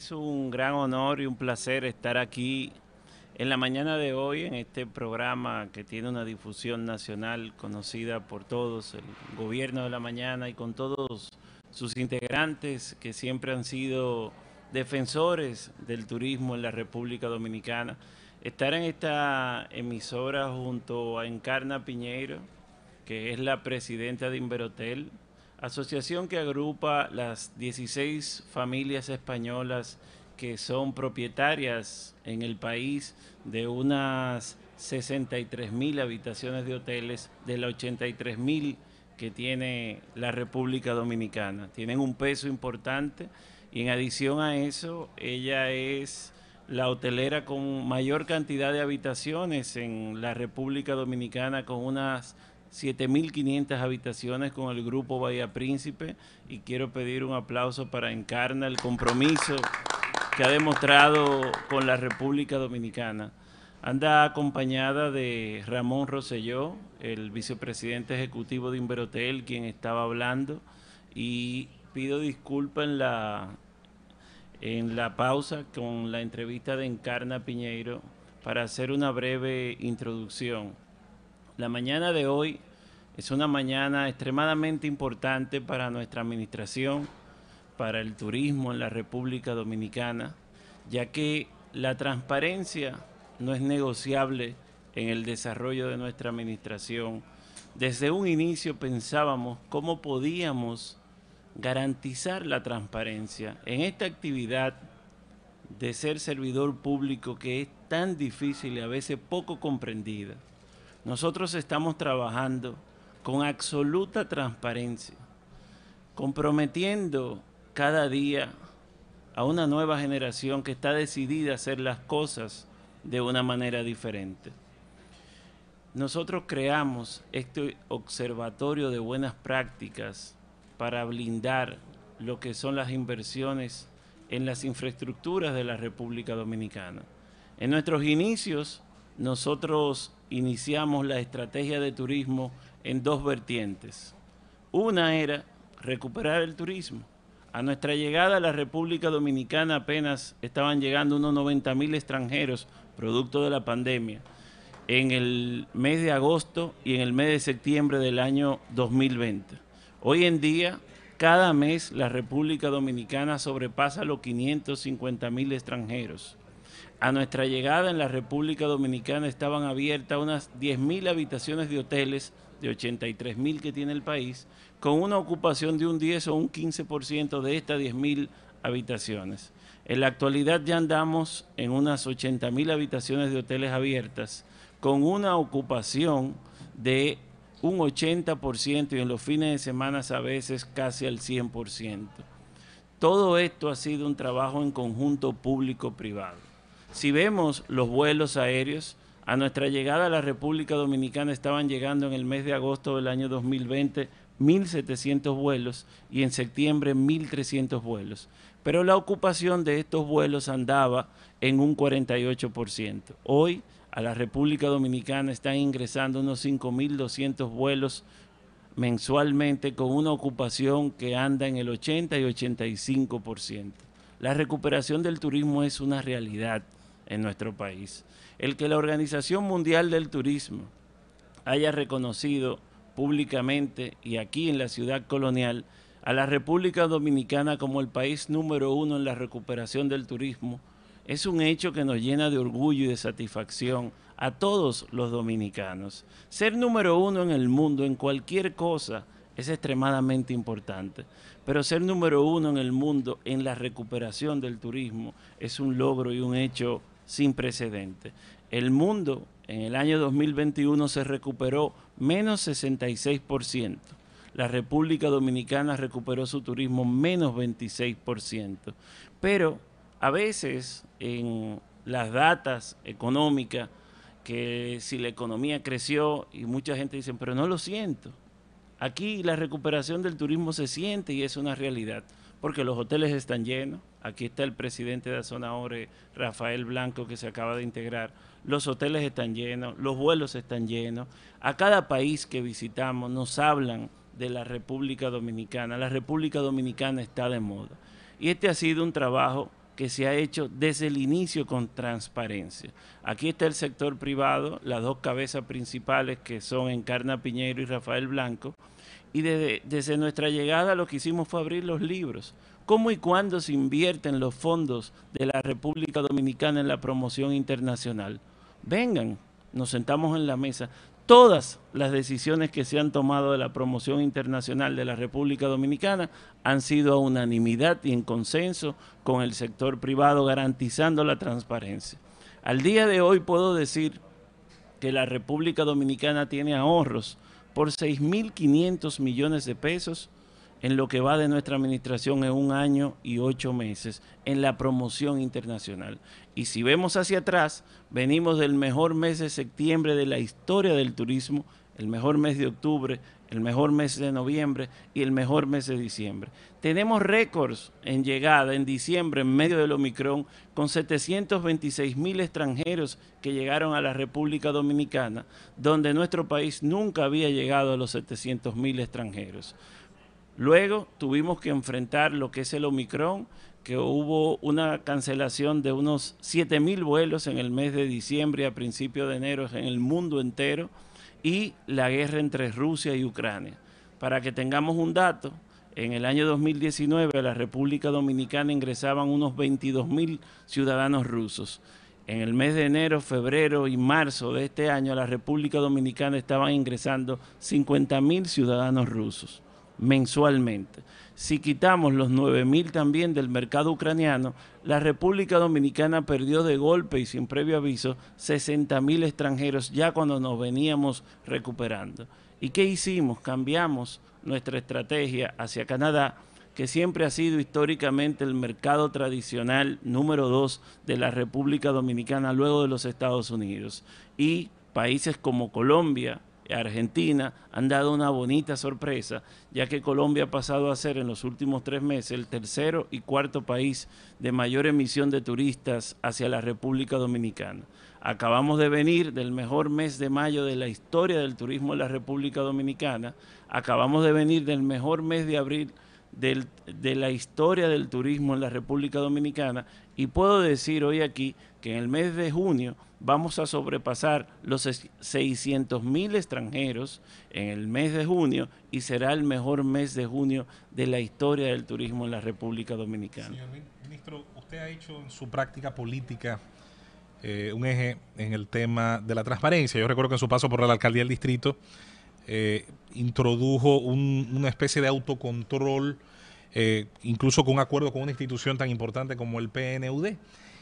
Es un gran honor y un placer estar aquí en la mañana de hoy en este programa que tiene una difusión nacional conocida por todos, el gobierno de la mañana y con todos sus integrantes que siempre han sido defensores del turismo en la República Dominicana. Estar en esta emisora junto a Encarna Piñeiro, que es la presidenta de Inverotel, asociación que agrupa las 16 familias españolas que son propietarias en el país de unas 63 mil habitaciones de hoteles, de las 83 mil que tiene la República Dominicana. Tienen un peso importante y en adición a eso, ella es la hotelera con mayor cantidad de habitaciones en la República Dominicana, con unas 7.500 habitaciones con el grupo Bahía Príncipe y quiero pedir un aplauso para Encarna el compromiso que ha demostrado con la República Dominicana. Anda acompañada de Ramón Roselló, el vicepresidente ejecutivo de Inverotel, quien estaba hablando, y pido disculpas en la, en la pausa con la entrevista de Encarna Piñeiro para hacer una breve introducción. La mañana de hoy es una mañana extremadamente importante para nuestra administración, para el turismo en la República Dominicana, ya que la transparencia no es negociable en el desarrollo de nuestra administración. Desde un inicio pensábamos cómo podíamos garantizar la transparencia en esta actividad de ser servidor público que es tan difícil y a veces poco comprendida. Nosotros estamos trabajando con absoluta transparencia, comprometiendo cada día a una nueva generación que está decidida a hacer las cosas de una manera diferente. Nosotros creamos este observatorio de buenas prácticas para blindar lo que son las inversiones en las infraestructuras de la República Dominicana. En nuestros inicios nosotros iniciamos la estrategia de turismo en dos vertientes. Una era recuperar el turismo. A nuestra llegada a la República Dominicana apenas estaban llegando unos 90 mil extranjeros producto de la pandemia en el mes de agosto y en el mes de septiembre del año 2020. Hoy en día, cada mes la República Dominicana sobrepasa los 550 mil extranjeros. A nuestra llegada en la República Dominicana estaban abiertas unas 10.000 habitaciones de hoteles de 83.000 que tiene el país, con una ocupación de un 10 o un 15% de estas 10.000 habitaciones. En la actualidad ya andamos en unas 80.000 habitaciones de hoteles abiertas, con una ocupación de un 80% y en los fines de semana a veces casi al 100%. Todo esto ha sido un trabajo en conjunto público-privado. Si vemos los vuelos aéreos, a nuestra llegada a la República Dominicana estaban llegando en el mes de agosto del año 2020 1.700 vuelos y en septiembre 1.300 vuelos. Pero la ocupación de estos vuelos andaba en un 48%. Hoy a la República Dominicana están ingresando unos 5.200 vuelos mensualmente con una ocupación que anda en el 80 y 85%. La recuperación del turismo es una realidad en nuestro país. El que la Organización Mundial del Turismo haya reconocido públicamente y aquí en la ciudad colonial a la República Dominicana como el país número uno en la recuperación del turismo es un hecho que nos llena de orgullo y de satisfacción a todos los dominicanos. Ser número uno en el mundo en cualquier cosa es extremadamente importante, pero ser número uno en el mundo en la recuperación del turismo es un logro y un hecho sin precedentes. El mundo en el año 2021 se recuperó menos 66%. La República Dominicana recuperó su turismo menos 26%. Pero a veces en las datas económicas, que si la economía creció y mucha gente dice, pero no lo siento. Aquí la recuperación del turismo se siente y es una realidad, porque los hoteles están llenos, Aquí está el presidente de zona Ore, Rafael Blanco, que se acaba de integrar. Los hoteles están llenos, los vuelos están llenos. A cada país que visitamos nos hablan de la República Dominicana. La República Dominicana está de moda. Y este ha sido un trabajo que se ha hecho desde el inicio con transparencia. Aquí está el sector privado, las dos cabezas principales que son Encarna Piñero y Rafael Blanco, y desde, desde, nuestra llegada lo que hicimos fue abrir los libros cómo y cuándo se invierten los fondos de la República Dominicana en la promoción internacional. Vengan, nos sentamos en la mesa. Todas las decisiones que se han tomado de la promoción internacional de la República Dominicana han sido a unanimidad y en consenso con el sector privado, garantizando la transparencia. Al día de hoy puedo decir que la República Dominicana tiene ahorros por 6.500 millones de pesos en lo que va de nuestra administración en un año y ocho meses en la promoción internacional. Y si vemos hacia atrás, venimos del mejor mes de septiembre de la historia del turismo, el mejor mes de octubre, el mejor mes de noviembre y el mejor mes de diciembre. Tenemos récords en llegada en diciembre en medio del Omicron con 726 mil extranjeros que llegaron a la República Dominicana, donde nuestro país nunca había llegado a los 700 mil extranjeros. Luego tuvimos que enfrentar lo que es el Omicron, que hubo una cancelación de unos mil vuelos en el mes de diciembre a principios de enero en el mundo entero, y la guerra entre Rusia y Ucrania. Para que tengamos un dato, en el año 2019 a la República Dominicana ingresaban unos 22.000 ciudadanos rusos. En el mes de enero, febrero y marzo de este año a la República Dominicana estaban ingresando 50.000 ciudadanos rusos mensualmente. Si quitamos los 9.000 también del mercado ucraniano, la República Dominicana perdió de golpe y sin previo aviso 60.000 extranjeros ya cuando nos veníamos recuperando. ¿Y qué hicimos? Cambiamos nuestra estrategia hacia Canadá, que siempre ha sido históricamente el mercado tradicional número dos de la República Dominicana luego de los Estados Unidos. Y países como Colombia, Argentina han dado una bonita sorpresa, ya que Colombia ha pasado a ser en los últimos tres meses el tercero y cuarto país de mayor emisión de turistas hacia la República Dominicana. Acabamos de venir del mejor mes de mayo de la historia del turismo en la República Dominicana, acabamos de venir del mejor mes de abril de la historia del turismo en la República Dominicana y puedo decir hoy aquí que en el mes de junio vamos a sobrepasar los 600 mil extranjeros en el mes de junio y será el mejor mes de junio de la historia del turismo en la República Dominicana. Señor ministro, usted ha hecho en su práctica política eh, un eje en el tema de la transparencia. Yo recuerdo que en su paso por la alcaldía del distrito, eh, introdujo una especie de autocontrol, eh, incluso con un acuerdo con una institución tan importante como el PNUD.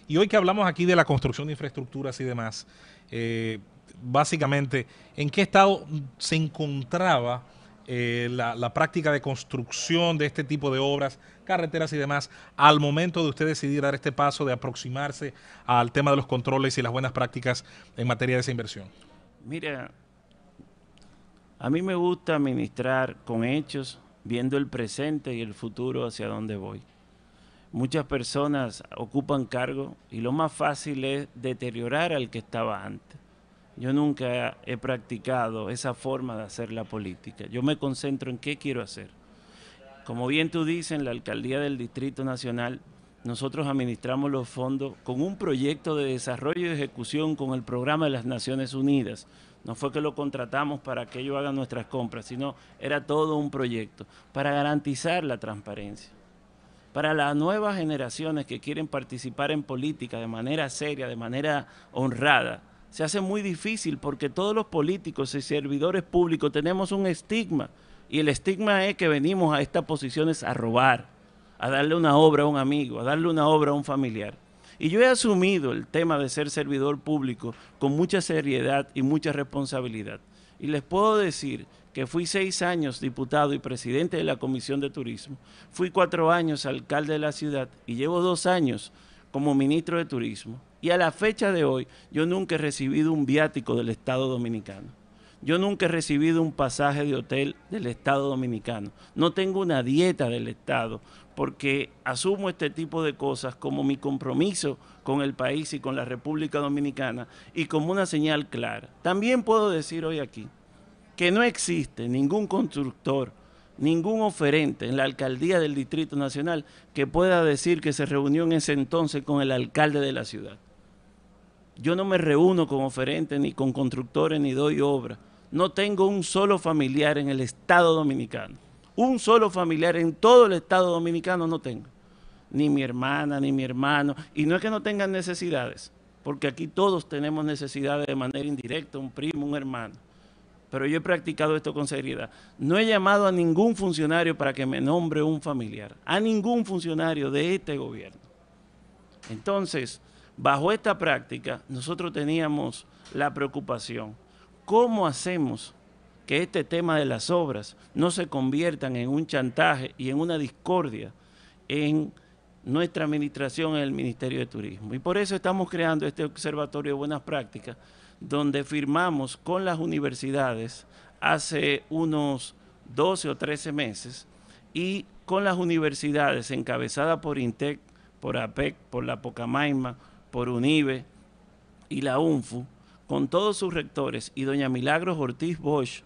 Y hoy que hablamos aquí de la construcción de infraestructuras y demás, eh, básicamente, ¿en qué estado se encontraba la, la práctica de construcción de este tipo de obras, carreteras y demás, al momento de usted decidir dar este paso de aproximarse al tema de los controles y las buenas prácticas en materia de esa inversión? Mira, a mí me gusta administrar con hechos, viendo el presente y el futuro hacia dónde voy. Muchas personas ocupan cargo y lo más fácil es deteriorar al que estaba antes. Yo nunca he practicado esa forma de hacer la política. Yo me concentro en qué quiero hacer. Como bien tú dices, en la alcaldía del Distrito Nacional, nosotros administramos los fondos con un proyecto de desarrollo y ejecución con el programa de las Naciones Unidas no fue que lo contratamos para que ellos hagan nuestras compras, sino era todo un proyecto para garantizar la transparencia. Para las nuevas generaciones que quieren participar en política de manera seria, de manera honrada, se hace muy difícil porque todos los políticos y servidores públicos tenemos un estigma. Y el estigma es que venimos a estas posiciones a robar, a darle una obra a un amigo, a darle una obra a un familiar. Y yo he asumido el tema de ser servidor público con mucha seriedad y mucha responsabilidad. Y les puedo decir que fui seis años diputado y presidente de la Comisión de Turismo, fui cuatro años alcalde de la ciudad y llevo dos años como ministro de Turismo. Y a la fecha de hoy yo nunca he recibido un viático del Estado Dominicano. Yo nunca he recibido un pasaje de hotel del Estado Dominicano. No tengo una dieta del Estado porque asumo este tipo de cosas como mi compromiso con el país y con la República Dominicana y como una señal clara. También puedo decir hoy aquí que no existe ningún constructor, ningún oferente en la alcaldía del Distrito Nacional que pueda decir que se reunió en ese entonces con el alcalde de la ciudad. Yo no me reúno con oferentes ni con constructores ni doy obra. No tengo un solo familiar en el Estado Dominicano un solo familiar en todo el Estado dominicano no tengo. Ni mi hermana, ni mi hermano. Y no es que no tengan necesidades, porque aquí todos tenemos necesidades de manera indirecta, un primo, un hermano. Pero yo he practicado esto con seriedad. No he llamado a ningún funcionario para que me nombre un familiar, a ningún funcionario de este gobierno. Entonces, bajo esta práctica, nosotros teníamos la preocupación, ¿cómo hacemos que este tema de las obras no se conviertan en un chantaje y en una discordia en nuestra administración en el Ministerio de Turismo. Y por eso estamos creando este Observatorio de Buenas Prácticas, donde firmamos con las universidades hace unos 12 o 13 meses y con las universidades encabezadas por INTEC, por APEC, por la Pocamaima, por UNIBE y la UNFU, con todos sus rectores y doña Milagros Ortiz Bosch,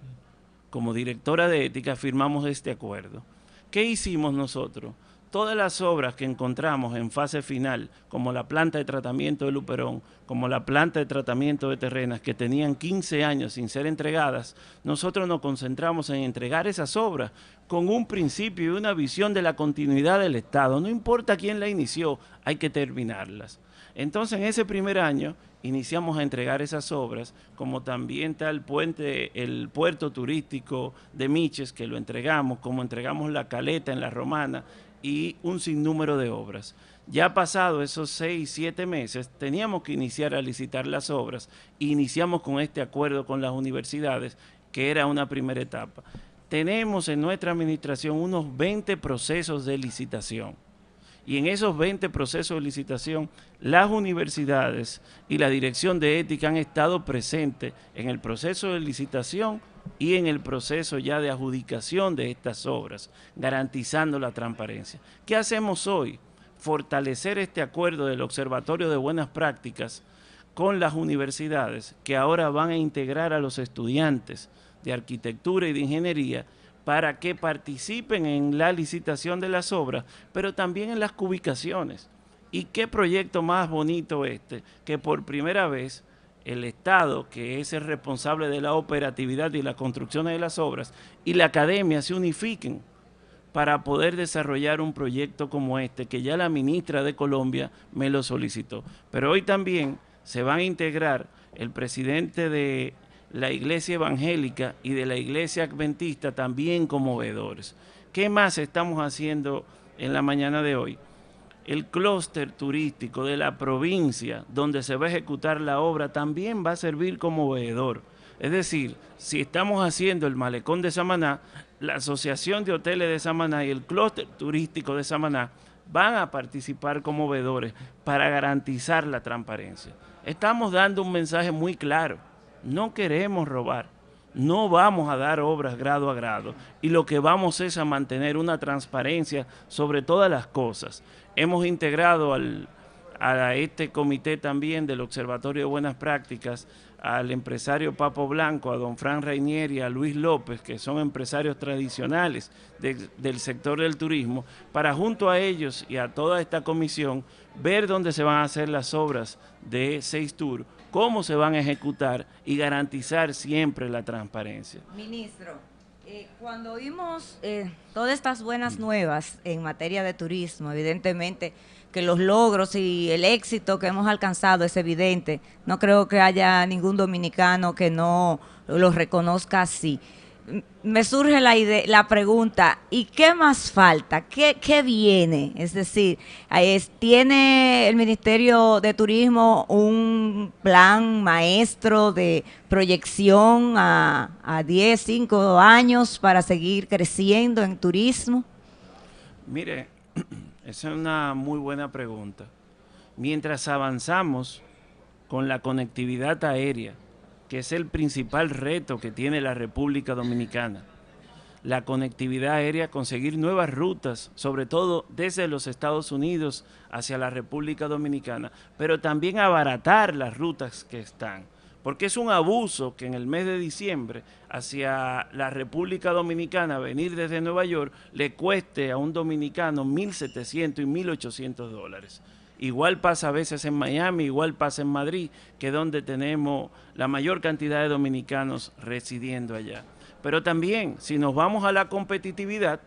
como directora de ética, firmamos este acuerdo. ¿Qué hicimos nosotros? todas las obras que encontramos en fase final, como la planta de tratamiento de Luperón, como la planta de tratamiento de terrenas, que tenían 15 años sin ser entregadas, nosotros nos concentramos en entregar esas obras con un principio y una visión de la continuidad del Estado. No importa quién la inició, hay que terminarlas. Entonces, en ese primer año iniciamos a entregar esas obras, como también está el puente, el puerto turístico de Miches, que lo entregamos, como entregamos la caleta en la Romana, y un sinnúmero de obras. Ya pasado esos seis, siete meses, teníamos que iniciar a licitar las obras. Iniciamos con este acuerdo con las universidades, que era una primera etapa. Tenemos en nuestra administración unos 20 procesos de licitación. Y en esos 20 procesos de licitación, las universidades y la Dirección de Ética han estado presentes en el proceso de licitación y en el proceso ya de adjudicación de estas obras, garantizando la transparencia. ¿Qué hacemos hoy? Fortalecer este acuerdo del Observatorio de Buenas Prácticas con las universidades que ahora van a integrar a los estudiantes de arquitectura y de ingeniería para que participen en la licitación de las obras, pero también en las cubicaciones. ¿Y qué proyecto más bonito este que por primera vez el Estado, que es el responsable de la operatividad y la construcción de las obras, y la academia se unifiquen para poder desarrollar un proyecto como este, que ya la ministra de Colombia me lo solicitó. Pero hoy también se van a integrar el presidente de la Iglesia Evangélica y de la Iglesia Adventista también como veedores. ¿Qué más estamos haciendo en la mañana de hoy? el clúster turístico de la provincia donde se va a ejecutar la obra también va a servir como veedor. Es decir, si estamos haciendo el malecón de Samaná, la Asociación de Hoteles de Samaná y el clúster turístico de Samaná van a participar como veedores para garantizar la transparencia. Estamos dando un mensaje muy claro. No queremos robar. No vamos a dar obras grado a grado y lo que vamos es a mantener una transparencia sobre todas las cosas. Hemos integrado al, a este comité también del Observatorio de Buenas Prácticas al empresario Papo Blanco, a don Fran y a Luis López, que son empresarios tradicionales del sector del turismo, para junto a ellos y a toda esta comisión ver dónde se van a hacer las obras de Seis Tour, cómo se van a ejecutar y garantizar siempre la transparencia. Ministro. Eh, cuando vimos eh, todas estas buenas nuevas en materia de turismo, evidentemente que los logros y el éxito que hemos alcanzado es evidente. No creo que haya ningún dominicano que no los reconozca así me surge la, pregunta, ¿y qué más falta? ¿Qué, viene? Es decir, ¿tiene el Ministerio de Turismo un plan maestro de proyección a, a 10, 5 años para seguir creciendo en turismo? Mire, esa es una muy buena pregunta. Mientras avanzamos con la conectividad aérea, que es el principal reto que tiene la República Dominicana. La conectividad aérea, conseguir nuevas rutas, sobre todo desde los Estados Unidos hacia la República Dominicana, pero también abaratar las rutas que están porque es un abuso que en el mes de diciembre hacia la República Dominicana venir desde Nueva York le cueste a un dominicano 1.700 y 1.800 dólares. Igual pasa a veces en Miami, igual pasa en Madrid, que es donde tenemos la mayor cantidad de dominicanos residiendo allá. Pero también, si nos vamos a la competitividad,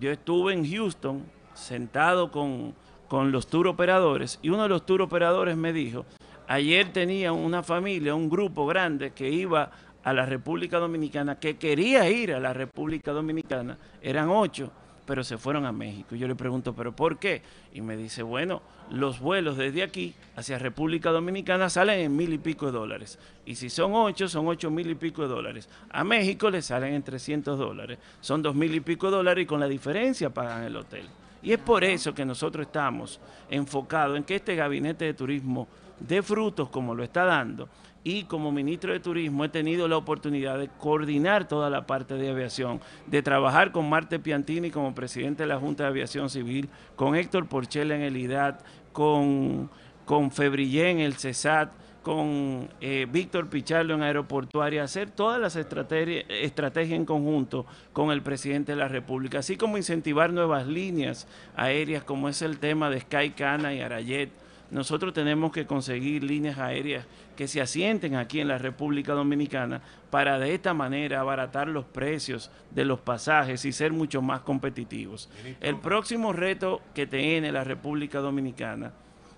yo estuve en Houston sentado con, con los tour operadores y uno de los tour operadores me dijo, ayer tenía una familia, un grupo grande que iba a la República Dominicana, que quería ir a la República Dominicana, eran ocho pero se fueron a México. Y yo le pregunto, ¿pero por qué? Y me dice, bueno, los vuelos desde aquí hacia República Dominicana salen en mil y pico de dólares. Y si son ocho, son ocho mil y pico de dólares. A México le salen en 300 dólares. Son dos mil y pico de dólares y con la diferencia pagan el hotel. Y es por eso que nosotros estamos enfocados en que este gabinete de turismo dé frutos como lo está dando. Y como ministro de Turismo he tenido la oportunidad de coordinar toda la parte de aviación, de trabajar con Marte Piantini como presidente de la Junta de Aviación Civil, con Héctor Porchela en el IDAT, con, con Febrillé en el CESAT, con eh, Víctor Pichardo en Aeroportuaria, hacer todas las estrategias en conjunto con el presidente de la República, así como incentivar nuevas líneas aéreas, como es el tema de Sky Cana y Arayet. Nosotros tenemos que conseguir líneas aéreas que se asienten aquí en la República Dominicana para de esta manera abaratar los precios de los pasajes y ser mucho más competitivos. El próximo reto que tiene la República Dominicana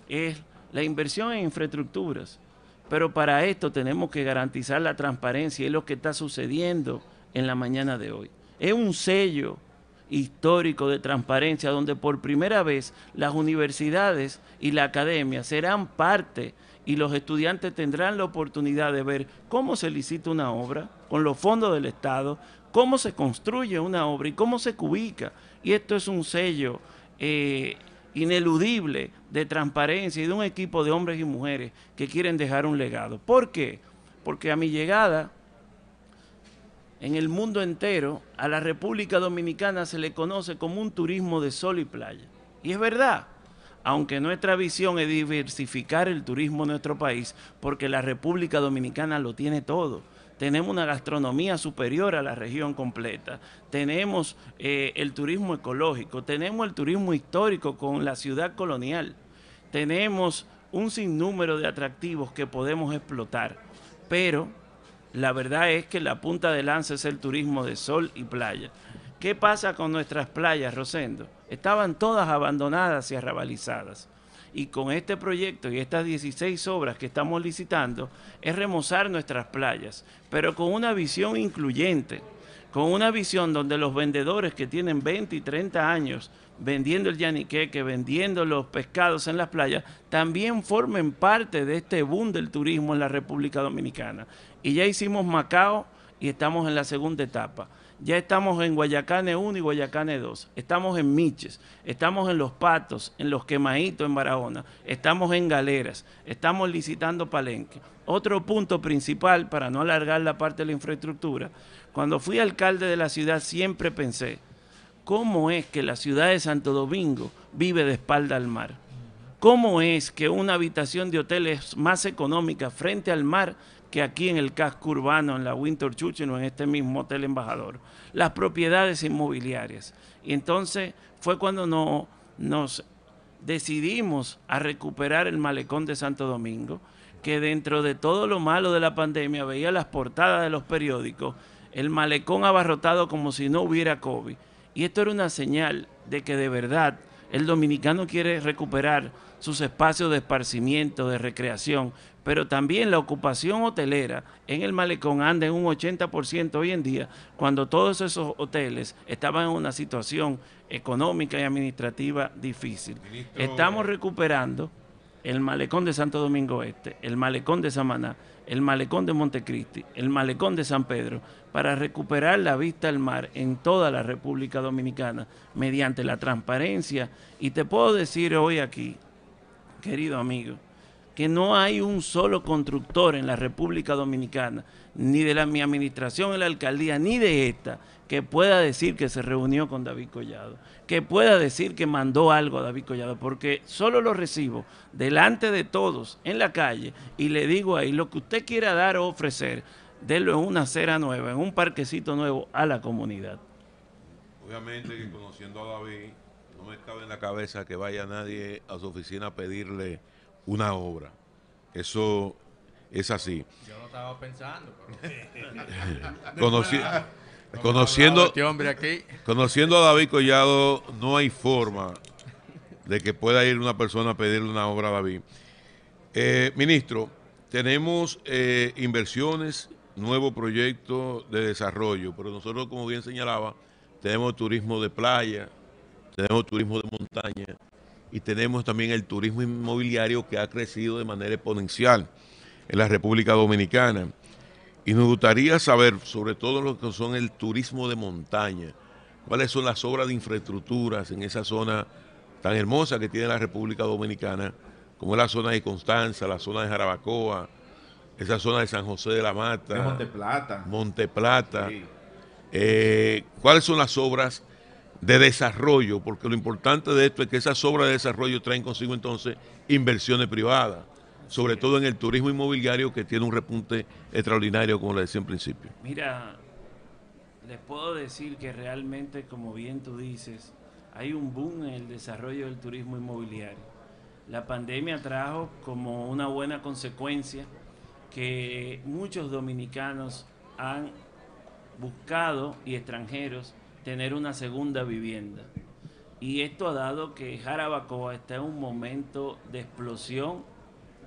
es la inversión en infraestructuras pero para esto tenemos que garantizar la transparencia y es lo que está sucediendo en la mañana de hoy. Es un sello histórico de transparencia donde por primera vez las universidades y la academia serán parte y los estudiantes tendrán la oportunidad de ver cómo se licita una obra con los fondos del Estado, cómo se construye una obra y cómo se cubica. Y esto es un sello eh, ineludible de transparencia y de un equipo de hombres y mujeres que quieren dejar un legado. ¿Por qué? Porque a mi llegada en el mundo entero a la República Dominicana se le conoce como un turismo de sol y playa. Y es verdad, aunque nuestra visión es diversificar el turismo en nuestro país, porque la República Dominicana lo tiene todo tenemos una gastronomía superior a la región completa, tenemos eh, el turismo ecológico, tenemos el turismo histórico con la ciudad colonial, tenemos un sinnúmero de atractivos que podemos explotar, pero la verdad es que la punta de lanza es el turismo de sol y playa. ¿Qué pasa con nuestras playas, Rosendo? Estaban todas abandonadas y arrabalizadas y con este proyecto y estas 16 obras que estamos licitando es remozar nuestras playas, pero con una visión incluyente, con una visión donde los vendedores que tienen 20 y 30 años vendiendo el yaniqueque, vendiendo los pescados en las playas, también formen parte de este boom del turismo en la República Dominicana. Y ya hicimos Macao y estamos en la segunda etapa ya estamos en Guayacane 1 y Guayacane 2, estamos en Miches, estamos en Los Patos, en Los quemaíto en Barahona, estamos en Galeras, estamos licitando Palenque. Otro punto principal, para no alargar la parte de la infraestructura, cuando fui alcalde de la ciudad siempre pensé, ¿cómo es que la ciudad de Santo Domingo vive de espalda al mar? ¿Cómo es que una habitación de hotel es más económica frente al mar que aquí en el casco urbano, en la Winter Chuchino, en este mismo Hotel Embajador. Las propiedades inmobiliarias. Y entonces fue cuando nos decidimos a recuperar el malecón de Santo Domingo, que dentro de todo lo malo de la pandemia veía las portadas de los periódicos, el malecón abarrotado como si no hubiera COVID. Y esto era una señal de que de verdad el dominicano quiere recuperar sus espacios de esparcimiento, de recreación, pero también la ocupación hotelera en el malecón anda en un 80% hoy en día, cuando todos esos hoteles estaban en una situación económica y administrativa difícil. Estamos eh, recuperando el malecón de Santo Domingo Este, el malecón de Samaná, el malecón de Montecristi, el malecón de San Pedro, para recuperar la vista al mar en toda la República Dominicana mediante la transparencia. Y te puedo decir hoy aquí, querido amigo, que no hay un solo constructor en la República Dominicana, ni de la, mi administración en la alcaldía, ni de esta, que pueda decir que se reunió con David Collado, que pueda decir que mandó algo a David Collado, porque solo lo recibo delante de todos en la calle y le digo ahí, lo que usted quiera dar o ofrecer, denlo en una acera nueva, en un parquecito nuevo a la comunidad. Obviamente que conociendo a David no me cabe en la cabeza que vaya nadie a su oficina a pedirle una obra. Eso es así. Yo no estaba pensando. conociendo, este conociendo a David Collado, no hay forma de que pueda ir una persona a pedirle una obra a David. Eh, ministro, tenemos eh, inversiones, nuevo proyecto de desarrollo, pero nosotros, como bien señalaba, tenemos turismo de playa, tenemos turismo de montaña y tenemos también el turismo inmobiliario que ha crecido de manera exponencial en la República Dominicana. Y nos gustaría saber, sobre todo lo que son el turismo de montaña, cuáles son las obras de infraestructuras en esa zona tan hermosa que tiene la República Dominicana, como es la zona de Constanza, la zona de Jarabacoa, esa zona de San José de la Mata, de Monteplata, Monte eh, ¿Cuáles son las obras de desarrollo, porque lo importante de esto es que esas obras de desarrollo traen consigo entonces inversiones privadas, sobre todo en el turismo inmobiliario que tiene un repunte extraordinario, como le decía en principio. Mira, les puedo decir que realmente, como bien tú dices, hay un boom en el desarrollo del turismo inmobiliario. La pandemia trajo como una buena consecuencia que muchos dominicanos han buscado y extranjeros tener una segunda vivienda. Y esto ha dado que Jarabacoa está en un momento de explosión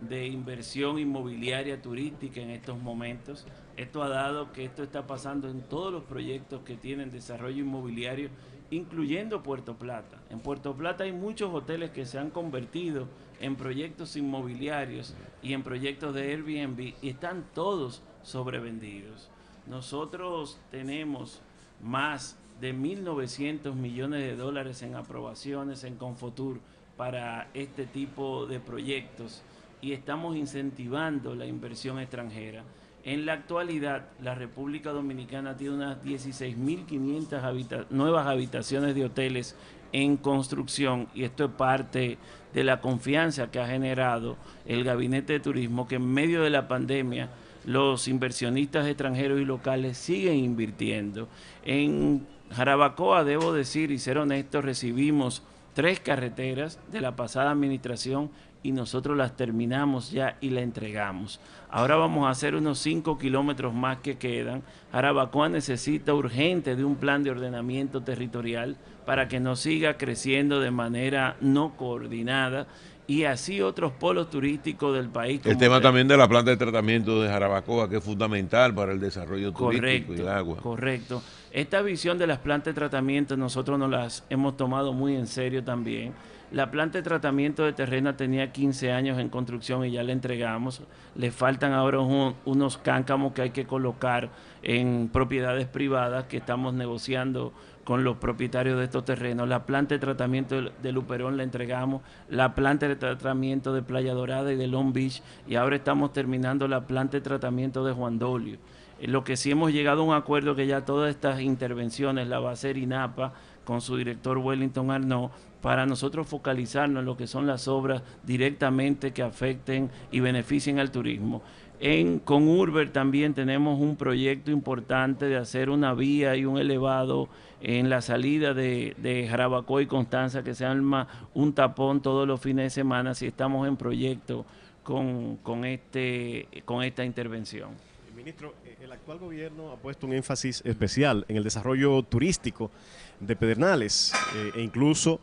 de inversión inmobiliaria turística en estos momentos. Esto ha dado que esto está pasando en todos los proyectos que tienen desarrollo inmobiliario, incluyendo Puerto Plata. En Puerto Plata hay muchos hoteles que se han convertido en proyectos inmobiliarios y en proyectos de Airbnb y están todos sobrevendidos. Nosotros tenemos más de 1.900 millones de dólares en aprobaciones en Confotur para este tipo de proyectos y estamos incentivando la inversión extranjera. En la actualidad, la República Dominicana tiene unas 16.500 nuevas habitaciones de hoteles en construcción y esto es parte de la confianza que ha generado el Gabinete de Turismo que en medio de la pandemia los inversionistas extranjeros y locales siguen invirtiendo. En Jarabacoa, debo decir y ser honesto, recibimos tres carreteras de la pasada administración y nosotros las terminamos ya y la entregamos. Ahora vamos a hacer unos cinco kilómetros más que quedan. Jarabacoa necesita urgente de un plan de ordenamiento territorial para que no siga creciendo de manera no coordinada y así otros polos turísticos del país. El tema también de la planta de tratamiento de Jarabacoa, que es fundamental para el desarrollo turístico y el agua. Correcto. Esta visión de las plantas de tratamiento nosotros nos las hemos tomado muy en serio también. La planta de tratamiento de Terrena tenía 15 años en construcción y ya la entregamos. Le faltan ahora unos cáncamos que hay que colocar en propiedades privadas que estamos negociando con los propietarios de estos terrenos. La planta de tratamiento de Luperón la entregamos, la planta de tratamiento de Playa Dorada y de Long Beach, y ahora estamos terminando la planta de tratamiento de Juan Dolio. Eh, lo que sí hemos llegado a un acuerdo que ya todas estas intervenciones la va a hacer INAPA con su director Wellington Arnaud para nosotros focalizarnos en lo que son las obras directamente que afecten y beneficien al turismo. En, con Urber también tenemos un proyecto importante de hacer una vía y un elevado en la salida de, de Jarabacoa y Constanza, que se arma un tapón todos los fines de semana si estamos en proyecto con, este, con esta intervención. Eh, ministro, eh, el actual gobierno ha puesto un énfasis especial en el desarrollo turístico de Pedernales eh, e incluso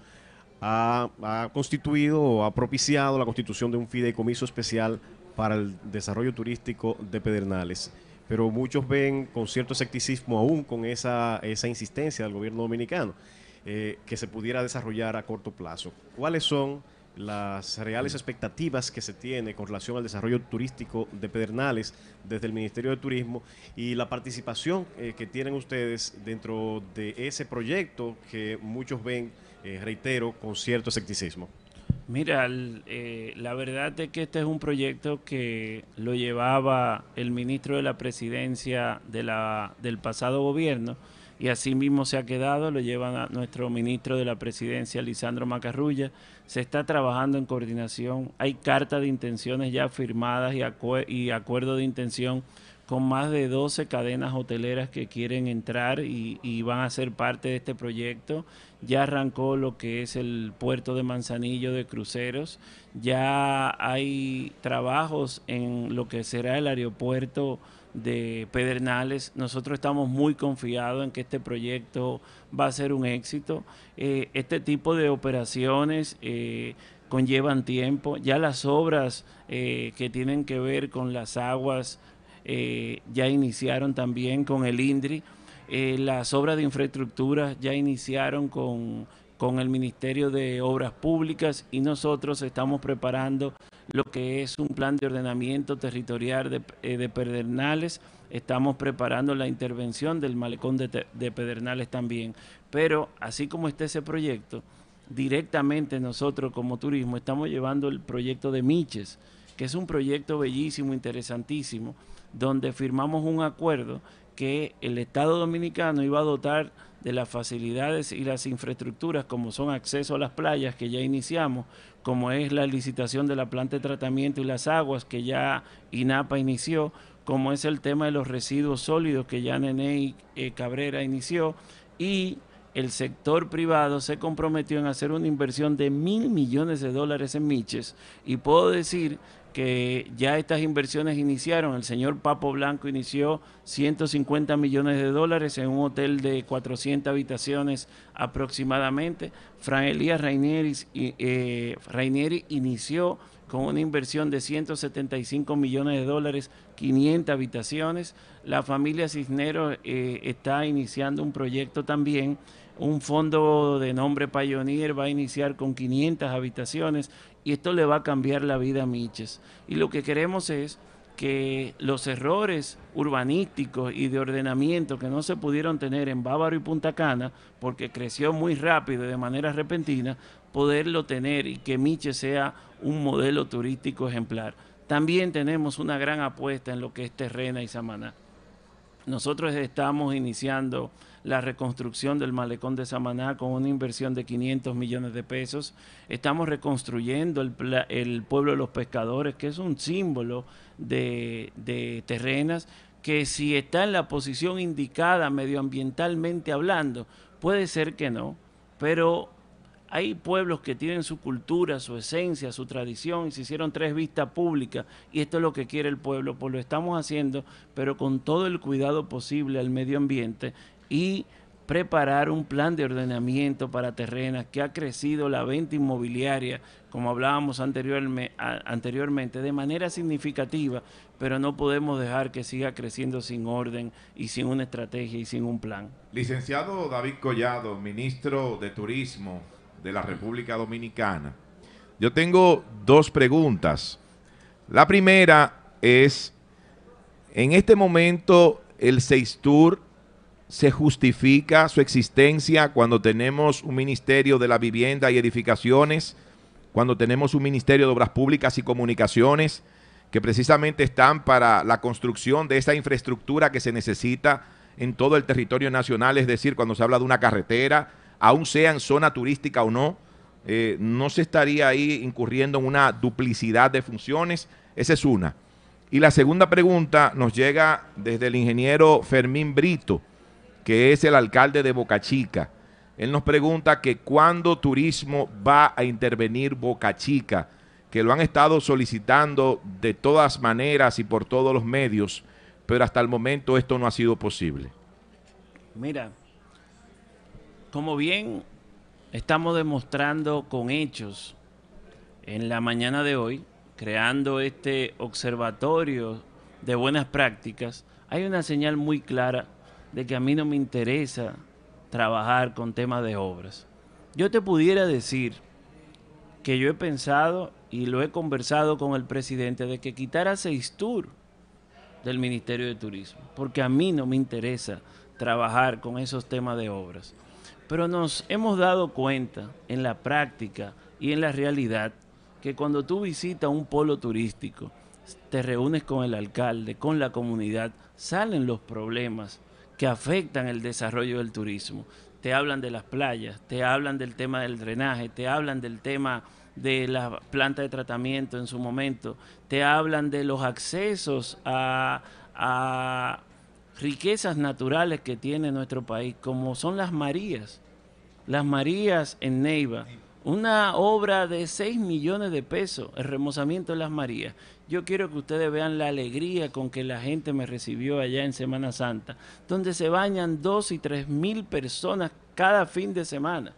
ha, ha constituido o ha propiciado la constitución de un fideicomiso especial para el desarrollo turístico de Pedernales pero muchos ven con cierto escepticismo aún con esa, esa insistencia del gobierno dominicano eh, que se pudiera desarrollar a corto plazo. ¿Cuáles son las reales expectativas que se tiene con relación al desarrollo turístico de Pedernales desde el Ministerio de Turismo y la participación eh, que tienen ustedes dentro de ese proyecto que muchos ven, eh, reitero, con cierto escepticismo? Mira, eh, la verdad es que este es un proyecto que lo llevaba el ministro de la presidencia de la, del pasado gobierno y así mismo se ha quedado, lo lleva nuestro ministro de la presidencia, Lisandro Macarrulla. Se está trabajando en coordinación, hay cartas de intenciones ya firmadas y, acuerdos y acuerdo de intención con más de 12 cadenas hoteleras que quieren entrar y, van a ser parte de este proyecto. Ya arrancó lo que es el puerto de Manzanillo de cruceros, ya hay trabajos en lo que será el aeropuerto de Pedernales. Nosotros estamos muy confiados en que este proyecto va a ser un éxito. Eh, este tipo de operaciones... Eh, conllevan tiempo, ya las obras eh, que tienen que ver con las aguas eh, ya iniciaron también con el INDRI, eh, las obras de infraestructura ya iniciaron con, el Ministerio de Obras Públicas y nosotros estamos preparando lo que es un plan de ordenamiento territorial de, eh, Pedernales, estamos preparando la intervención del malecón de, de Pedernales también. Pero así como está ese proyecto, directamente nosotros como turismo estamos llevando el proyecto de Miches, que es un proyecto bellísimo, interesantísimo, donde firmamos un acuerdo que el Estado Dominicano iba a dotar de las facilidades y las infraestructuras como son acceso a las playas que ya iniciamos, como es la licitación de la planta de tratamiento y las aguas que ya INAPA inició, como es el tema de los residuos sólidos que ya Nene eh, Cabrera inició y el sector privado se comprometió en hacer una inversión de mil millones de dólares en Miches y puedo decir que ya estas inversiones iniciaron. El señor Papo Blanco inició 150 millones de dólares en un hotel de 400 habitaciones aproximadamente. Fran Elías Rainieri, eh, inició con una inversión de 175 millones de dólares, 500 habitaciones. La familia Cisneros eh, está iniciando un proyecto también. Un fondo de nombre Pioneer va a iniciar con 500 habitaciones y esto le va a cambiar la vida a Miches. Y lo que queremos es que los errores urbanísticos y de ordenamiento que no se pudieron tener en Bávaro y Punta Cana, porque creció muy rápido y de manera repentina, poderlo tener y que Miches sea un modelo turístico ejemplar. También tenemos una gran apuesta en lo que es Terrena y Samaná. Nosotros estamos iniciando la reconstrucción del malecón de Samaná con una inversión de 500 millones de pesos. Estamos reconstruyendo el, pueblo de los pescadores, que es un símbolo de, de terrenas, que si está en la posición indicada medioambientalmente hablando, puede ser que no, pero hay pueblos que tienen su cultura, su esencia, su tradición, y se hicieron tres vistas públicas, y esto es lo que quiere el pueblo, pues lo estamos haciendo, pero con todo el cuidado posible al medio ambiente y preparar un plan de ordenamiento para terrenas que ha crecido la venta inmobiliaria, como hablábamos anteriormente, de manera significativa, pero no podemos dejar que siga creciendo sin orden y sin una estrategia y sin un plan. Licenciado David Collado, ministro de Turismo de la República Dominicana, yo tengo dos preguntas. La primera es, en este momento el Seistur... Tour se justifica su existencia cuando tenemos un Ministerio de la Vivienda y Edificaciones, cuando tenemos un Ministerio de Obras Públicas y Comunicaciones, que precisamente están para la construcción de esa infraestructura que se necesita en todo el territorio nacional, es decir, cuando se habla de una carretera, aún sea en zona turística o no, eh, no se estaría ahí incurriendo en una duplicidad de funciones. Esa es una. Y la segunda pregunta nos llega desde el ingeniero Fermín Brito que es el alcalde de Boca Chica. Él nos pregunta que cuándo turismo va a intervenir Boca Chica, que lo han estado solicitando de todas maneras y por todos los medios, pero hasta el momento esto no ha sido posible. Mira, como bien estamos demostrando con hechos en la mañana de hoy, creando este observatorio de buenas prácticas, hay una señal muy clara de que a mí no me interesa trabajar con temas de obras. Yo te pudiera decir que yo he pensado y lo he conversado con el presidente de que quitara seis tour del Ministerio de Turismo, porque a mí no me interesa trabajar con esos temas de obras. Pero nos hemos dado cuenta en la práctica y en la realidad que cuando tú visitas un polo turístico, te reúnes con el alcalde, con la comunidad, salen los problemas que afectan el desarrollo del turismo. Te hablan de las playas, te hablan del tema del drenaje, te hablan del tema de la planta de tratamiento en su momento, te hablan de los accesos a, riquezas naturales que tiene nuestro país, como son las Marías, las Marías en Neiva, una obra de 6 millones de pesos, el remozamiento de las Marías, yo quiero que ustedes vean la alegría con que la gente me recibió allá en Semana Santa, donde se bañan dos y tres mil personas cada fin de semana.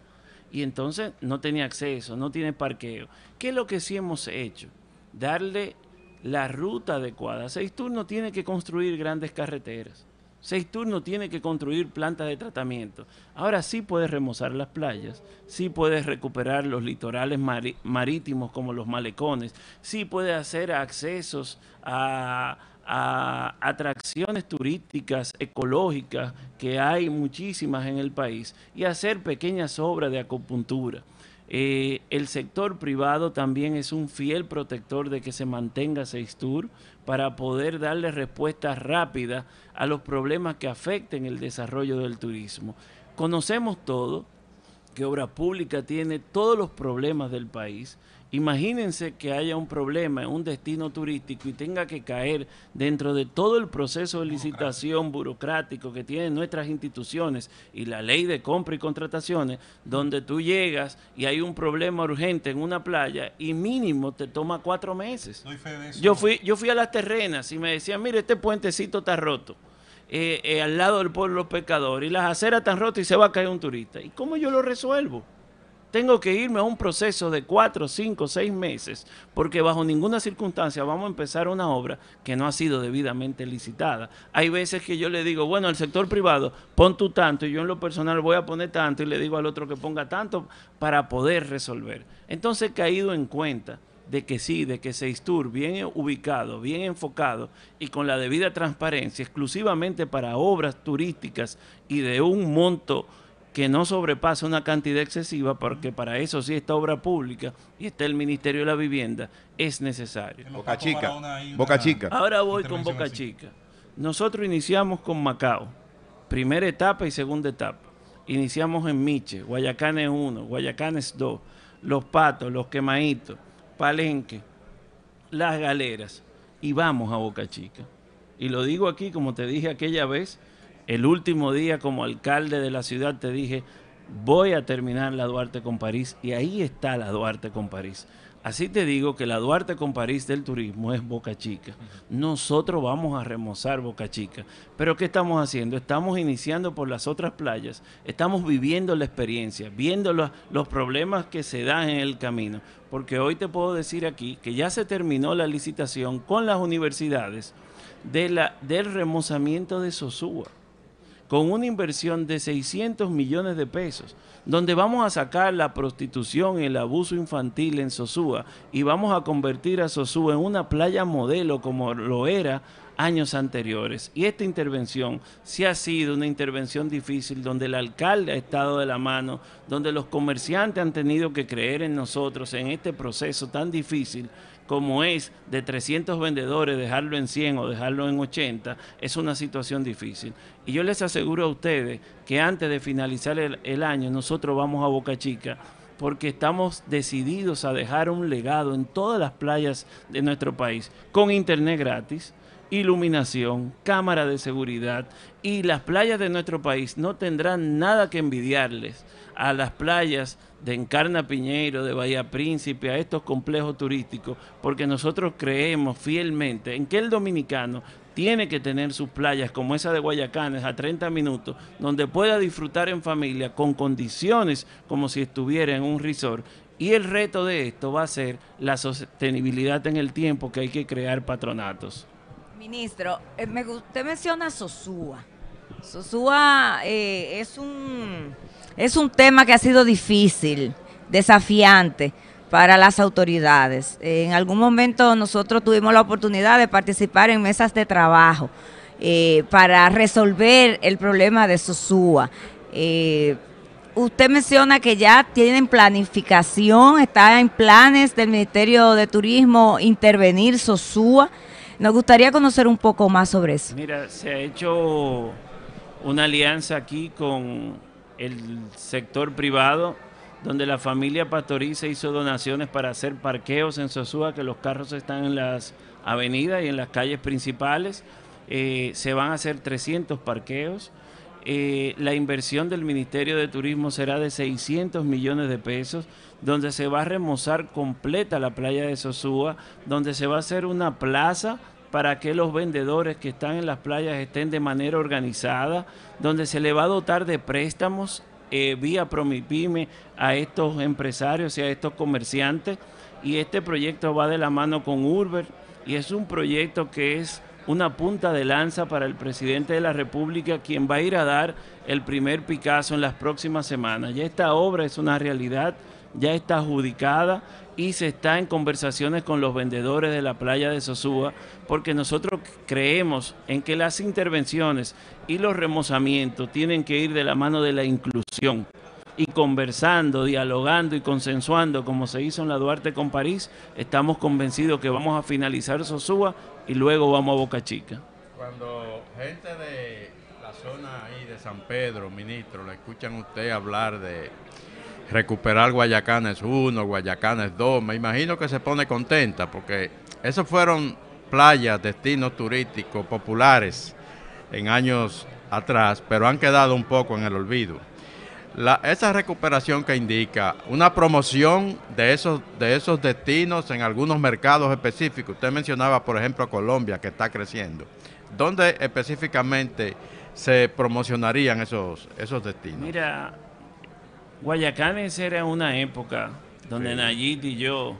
Y entonces no tenía acceso, no tiene parqueo. ¿Qué es lo que sí hemos hecho? Darle la ruta adecuada. Seis turnos tiene que construir grandes carreteras Seis no tiene que construir plantas de tratamiento. Ahora sí puedes remozar las playas, sí puedes recuperar los litorales marítimos como los malecones, sí puedes hacer accesos a, atracciones turísticas, ecológicas, que hay muchísimas en el país, y hacer pequeñas obras de acupuntura. Eh, el sector privado también es un fiel protector de que se mantenga Seis para poder darle respuestas rápidas a los problemas que afecten el desarrollo del turismo. Conocemos todo, que Obra Pública tiene todos los problemas del país, Imagínense que haya un problema en un destino turístico y tenga que caer dentro de todo el proceso de licitación burocrático que tienen nuestras instituciones y la ley de compra y contrataciones, donde tú llegas y hay un problema urgente en una playa y mínimo te toma cuatro meses. Yo fui, yo fui a las terrenas y me decían, mire, este puentecito está roto. Eh, eh, al lado del pueblo pecador y las aceras están rotas y se va a caer un turista. ¿Y cómo yo lo resuelvo? tengo que irme a un proceso de cuatro, cinco, seis meses, porque bajo ninguna circunstancia vamos a empezar una obra que no ha sido debidamente licitada. Hay veces que yo le digo, bueno, al sector privado, pon tú tanto, y yo en lo personal voy a poner tanto, y le digo al otro que ponga tanto para poder resolver. Entonces he caído en cuenta de que sí, de que Seistur, bien ubicado, bien enfocado y con la debida transparencia, exclusivamente para obras turísticas y de un monto que no sobrepasa una cantidad excesiva, porque para eso sí esta obra pública y está el Ministerio de la Vivienda, es necesario. Boca Chica. Boca Chica. Ahora voy con Boca Chica. Nosotros iniciamos con Macao, primera etapa y segunda etapa. Iniciamos en Miche, Guayacanes 1, Guayacanes 2, Los Patos, Los Quemaditos, Palenque, Las Galeras, y vamos a Boca Chica. Y lo digo aquí, como te dije aquella vez, el último día como alcalde de la ciudad te dije, voy a terminar la Duarte con París y ahí está la Duarte con París. Así te digo que la Duarte con París del turismo es Boca Chica. Nosotros vamos a remozar Boca Chica. Pero ¿qué estamos haciendo? Estamos iniciando por las otras playas, estamos viviendo la experiencia, viendo los, problemas que se dan en el camino. Porque hoy te puedo decir aquí que ya se terminó la licitación con las universidades de la, del remozamiento de Sosúa con una inversión de 600 millones de pesos, donde vamos a sacar la prostitución y el abuso infantil en Sosúa y vamos a convertir a Sosúa en una playa modelo como lo era años anteriores. Y esta intervención sí ha sido una intervención difícil donde el alcalde ha estado de la mano, donde los comerciantes han tenido que creer en nosotros en este proceso tan difícil como es de 300 vendedores dejarlo en 100 o dejarlo en 80, es una situación difícil. Y yo les aseguro a ustedes que antes de finalizar el, año nosotros vamos a Boca Chica porque estamos decididos a dejar un legado en todas las playas de nuestro país, con internet gratis, iluminación, cámara de seguridad, y las playas de nuestro país no tendrán nada que envidiarles a las playas de Encarna Piñeiro, de Bahía Príncipe, a estos complejos turísticos, porque nosotros creemos fielmente en que el dominicano tiene que tener sus playas como esa de Guayacanes a 30 minutos, donde pueda disfrutar en familia con condiciones como si estuviera en un resort. Y el reto de esto va a ser la sostenibilidad en el tiempo que hay que crear patronatos. Ministro, eh, usted menciona Sosúa. Sosúa eh, es un es un tema que ha sido difícil, desafiante para las autoridades. En algún momento nosotros tuvimos la oportunidad de participar en mesas de trabajo eh, para resolver el problema de Sosúa. Eh, usted menciona que ya tienen planificación, está en planes del Ministerio de Turismo intervenir Sosúa. Nos gustaría conocer un poco más sobre eso. Mira, se ha hecho una alianza aquí con el sector privado, donde la familia Pastoriza hizo donaciones para hacer parqueos en Sosúa, que los carros están en las avenidas y en las calles principales. Eh, se van a hacer 300 parqueos. Eh, la inversión del Ministerio de Turismo será de 600 millones de pesos, donde se va a remozar completa la playa de Sosúa, donde se va a hacer una plaza para que los vendedores que están en las playas estén de manera organizada, donde se le va a dotar de préstamos eh, vía Promipyme a estos empresarios y a estos comerciantes. Y este proyecto va de la mano con Urber y es un proyecto que es una punta de lanza para el presidente de la República, quien va a ir a dar el primer Picasso en las próximas semanas. Ya esta obra es una realidad, ya está adjudicada y se está en conversaciones con los vendedores de la playa de Sosúa porque nosotros creemos en que las intervenciones y los remozamientos tienen que ir de la mano de la inclusión y conversando, dialogando y consensuando como se hizo en la Duarte con París, estamos convencidos que vamos a finalizar Sosúa y luego vamos a Boca Chica. Cuando gente de la zona ahí de San Pedro, ministro, le escuchan usted hablar de recuperar Guayacanes 1, Guayacanes 2. Me imagino que se pone contenta porque esas fueron playas, destinos turísticos populares en años atrás, pero han quedado un poco en el olvido. La, esa recuperación que indica una promoción de esos, de esos destinos en algunos mercados específicos. Usted mencionaba, por ejemplo, Colombia, que está creciendo. ¿Dónde específicamente se promocionarían esos, esos destinos? Mira, Guayacanes era una época donde sí. y yo,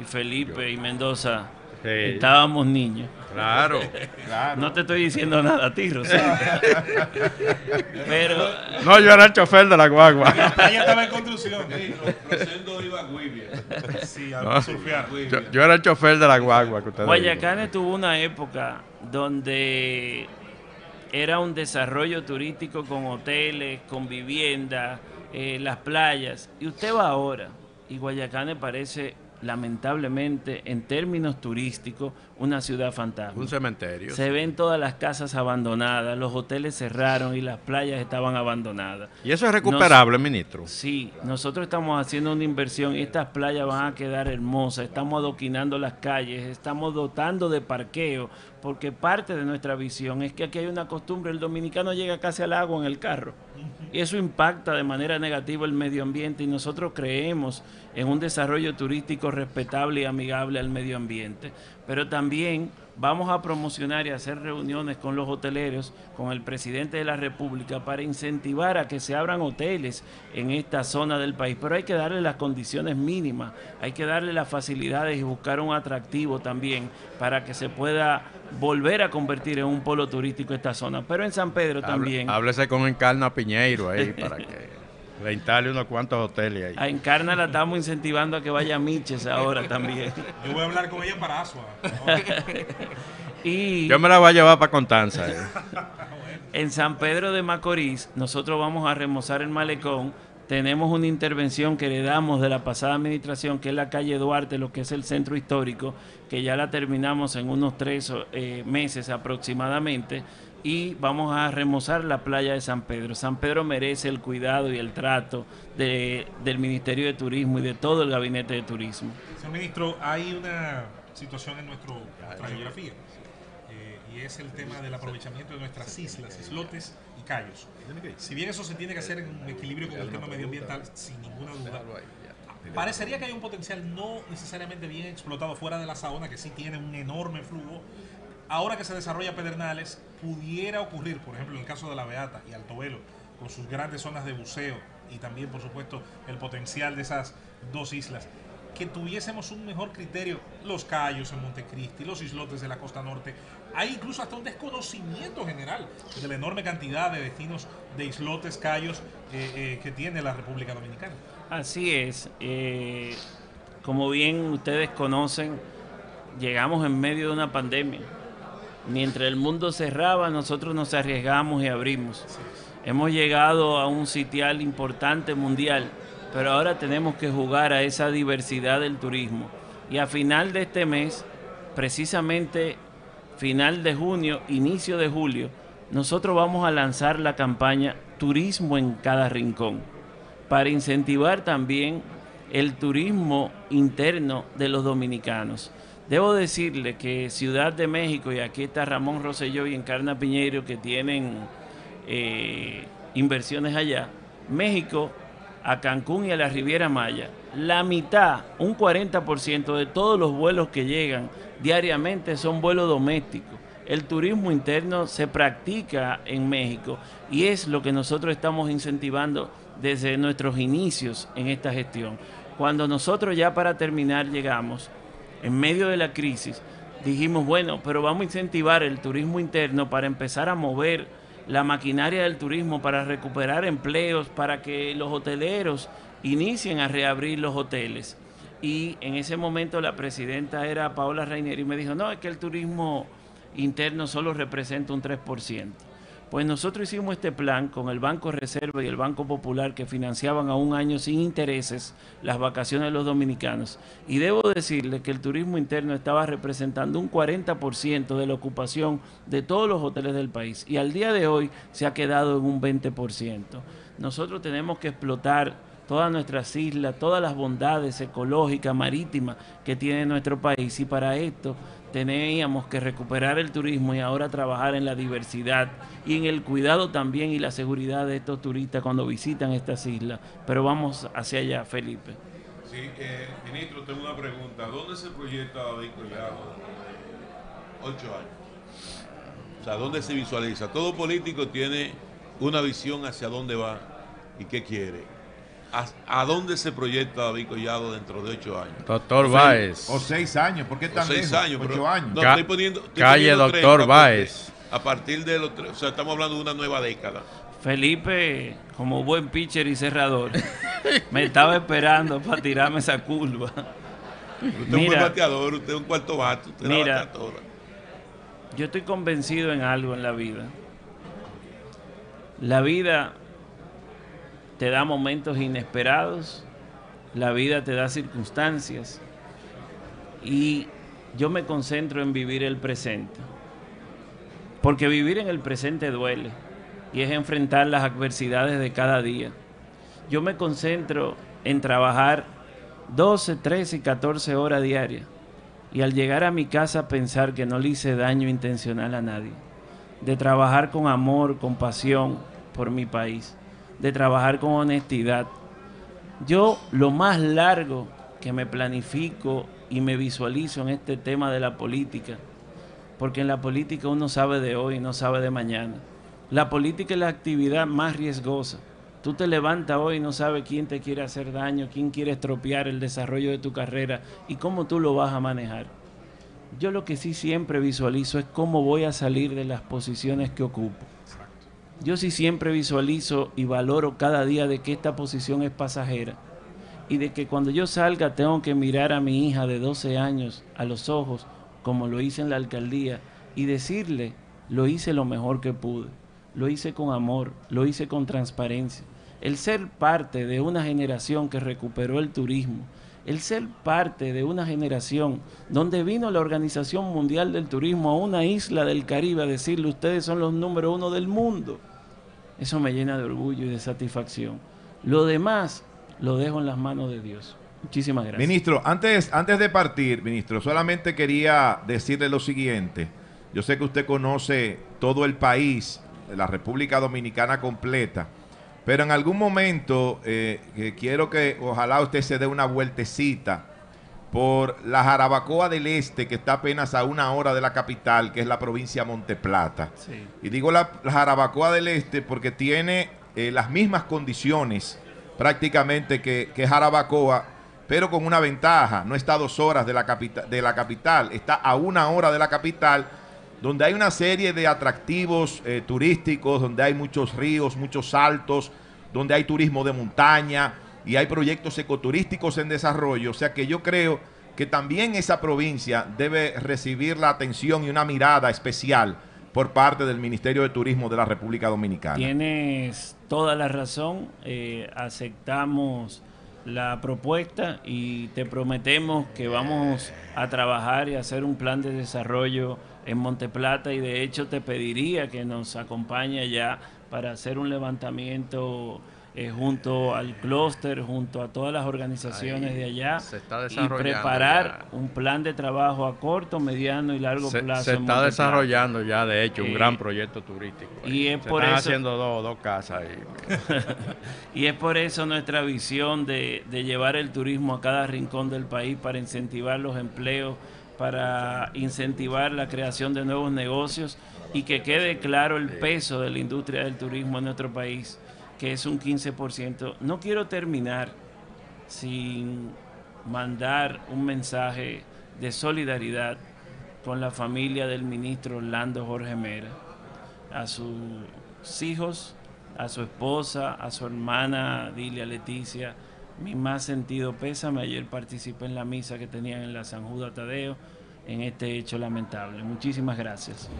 y Felipe y Mendoza, estábamos niños. Claro, claro. No te estoy diciendo nada a ti, Pero. No, yo era el chofer de la guagua. estaba en construcción. Sí, iba a Sí, a surfear. Yo, era el chofer de la guagua. Guayacanes tuvo una época donde era un desarrollo turístico con hoteles, con viviendas eh, las playas. Y usted va ahora, y Guayacán me parece, lamentablemente, en términos turísticos, una ciudad fantasma. Un cementerio. Se ven todas las casas abandonadas, los hoteles cerraron y las playas estaban abandonadas. ¿Y eso es recuperable, ministro? Sí, nosotros estamos haciendo una inversión y estas playas van a quedar hermosas. Estamos adoquinando las calles, estamos dotando de parqueo, porque parte de nuestra visión es que aquí hay una costumbre, el dominicano llega casi al agua en el carro. Y eso impacta de manera negativa el medio ambiente y nosotros creemos en un desarrollo turístico respetable y amigable al medio ambiente pero también vamos a promocionar y hacer reuniones con los hoteleros, con el presidente de la República, para incentivar a que se abran hoteles en esta zona del país. Pero hay que darle las condiciones mínimas, hay que darle las facilidades y buscar un atractivo también para que se pueda volver a convertir en un polo turístico esta zona. Pero en San Pedro también. Háblese con Encarna Piñeiro ahí para que... Rentarle unos cuantos hoteles ahí. A Encarna la estamos incentivando a que vaya a Miches ahora también. Yo voy a hablar con ella para Asua. y Yo me la voy a llevar para Contanza. Eh. en San Pedro de Macorís, nosotros vamos a remozar el malecón. Tenemos una intervención que le damos de la pasada administración, que es la calle Duarte, lo que es el centro histórico, que ya la terminamos en unos tres eh, meses aproximadamente y vamos a remozar la playa de San Pedro. San Pedro merece el cuidado y el trato de, del Ministerio de Turismo y de todo el Gabinete de Turismo. Señor ministro, hay una situación en nuestra geografía eh, y es el tema del aprovechamiento de nuestras islas, islotes y callos. Si bien eso se tiene que hacer en un equilibrio con el tema medioambiental, sin ninguna duda, parecería que hay un potencial no necesariamente bien explotado fuera de la saona, que sí tiene un enorme flujo ahora que se desarrolla Pedernales, pudiera ocurrir, por ejemplo, en el caso de La Beata y Alto con sus grandes zonas de buceo y también, por supuesto, el potencial de esas dos islas, que tuviésemos un mejor criterio, los callos en Montecristi, los islotes de la costa norte. Hay incluso hasta un desconocimiento general de la enorme cantidad de vecinos de islotes, callos eh, eh, que tiene la República Dominicana. Así es. Eh, como bien ustedes conocen, llegamos en medio de una pandemia Mientras el mundo cerraba, nosotros nos arriesgamos y abrimos. Hemos llegado a un sitial importante mundial, pero ahora tenemos que jugar a esa diversidad del turismo. Y a final de este mes, precisamente final de junio, inicio de julio, nosotros vamos a lanzar la campaña Turismo en cada rincón, para incentivar también el turismo interno de los dominicanos. Debo decirle que Ciudad de México, y aquí está Ramón Roselló y Encarna Piñeiro, que tienen eh, inversiones allá, México a Cancún y a la Riviera Maya, la mitad, un 40% de todos los vuelos que llegan diariamente son vuelos domésticos. El turismo interno se practica en México y es lo que nosotros estamos incentivando desde nuestros inicios en esta gestión. Cuando nosotros ya para terminar llegamos, en medio de la crisis, dijimos, bueno, pero vamos a incentivar el turismo interno para empezar a mover la maquinaria del turismo, para recuperar empleos, para que los hoteleros inicien a reabrir los hoteles. Y en ese momento la presidenta era Paola Reiner y me dijo, no, es que el turismo interno solo representa un 3%. Pues nosotros hicimos este plan con el Banco Reserva y el Banco Popular que financiaban a un año sin intereses las vacaciones de los dominicanos. Y debo decirles que el turismo interno estaba representando un 40% de la ocupación de todos los hoteles del país. Y al día de hoy se ha quedado en un 20%. Nosotros tenemos que explotar todas nuestras islas, todas las bondades ecológicas, marítimas que tiene nuestro país. Y para esto teníamos que recuperar el turismo y ahora trabajar en la diversidad y en el cuidado también y la seguridad de estos turistas cuando visitan estas islas. Pero vamos hacia allá, Felipe. Sí, eh, ministro, tengo una pregunta. ¿Dónde se proyecta vinculado ocho años? O sea, ¿dónde se visualiza? Todo político tiene una visión hacia dónde va y qué quiere a, dónde se proyecta David Collado dentro de ocho años. Doctor Báez. O seis años, ¿por qué tan o seis años, ocho años. calle Doctor Báez. A partir de los tres, o sea, estamos hablando de una nueva década. Felipe, como buen pitcher y cerrador, me estaba esperando para tirarme esa curva. Usted es un buen bateador, usted es un cuarto bate, usted mira, la toda. Yo estoy convencido en algo en la vida. La vida te da momentos inesperados, la vida te da circunstancias y yo me concentro en vivir el presente. Porque vivir en el presente duele y es enfrentar las adversidades de cada día. Yo me concentro en trabajar 12, 13 y 14 horas diarias y al llegar a mi casa pensar que no le hice daño intencional a nadie, de trabajar con amor, con pasión por mi país de trabajar con honestidad. Yo lo más largo que me planifico y me visualizo en este tema de la política, porque en la política uno sabe de hoy, no sabe de mañana. La política es la actividad más riesgosa. Tú te levantas hoy y no sabes quién te quiere hacer daño, quién quiere estropear el desarrollo de tu carrera y cómo tú lo vas a manejar. Yo lo que sí siempre visualizo es cómo voy a salir de las posiciones que ocupo. Yo sí siempre visualizo y valoro cada día de que esta posición es pasajera y de que cuando yo salga tengo que mirar a mi hija de 12 años a los ojos, como lo hice en la alcaldía, y decirle, lo hice lo mejor que pude, lo hice con amor, lo hice con transparencia. El ser parte de una generación que recuperó el turismo, el ser parte de una generación donde vino la Organización Mundial del Turismo a una isla del Caribe a decirle ustedes son los número uno del mundo, eso me llena de orgullo y de satisfacción. Lo demás lo dejo en las manos de Dios. Muchísimas gracias. Ministro, antes, antes de partir, ministro, solamente quería decirle lo siguiente. Yo sé que usted conoce todo el país, la República Dominicana completa. Pero en algún momento eh, que quiero que ojalá usted se dé una vueltecita por la Jarabacoa del Este, que está apenas a una hora de la capital, que es la provincia de Monteplata. Y digo la, Jarabacoa del Este porque tiene eh, las mismas condiciones prácticamente que, Jarabacoa, pero con una ventaja. No está a dos horas de la, de la capital, está a una hora de la capital donde hay una serie de atractivos eh, turísticos, donde hay muchos ríos, muchos saltos, donde hay turismo de montaña y hay proyectos ecoturísticos en desarrollo. O sea que yo creo que también esa provincia debe recibir la atención y una mirada especial por parte del Ministerio de Turismo de la República Dominicana. Tienes toda la razón, eh, aceptamos la propuesta y te prometemos que vamos a trabajar y hacer un plan de desarrollo en Monteplata y de hecho te pediría que nos acompañe ya para hacer un levantamiento eh, junto al clúster, junto a todas las organizaciones de allá está y preparar un plan de trabajo a corto, mediano y largo plazo. Se está desarrollando ya, de hecho, un gran proyecto turístico. Y es se por haciendo dos, dos casas. Y, y es por eso nuestra visión de llevar el turismo a cada rincón del país para incentivar los empleos para incentivar la creación de nuevos negocios y que quede claro el peso de la industria del turismo en nuestro país, que es un 15%. No quiero terminar sin mandar un mensaje de solidaridad con la familia del ministro Orlando Jorge Mera, a sus hijos, a su esposa, a su hermana Dilia Leticia, mi más sentido pésame. Ayer participé en la misa que tenían en la San Judas Tadeo en este hecho lamentable. Muchísimas gracias.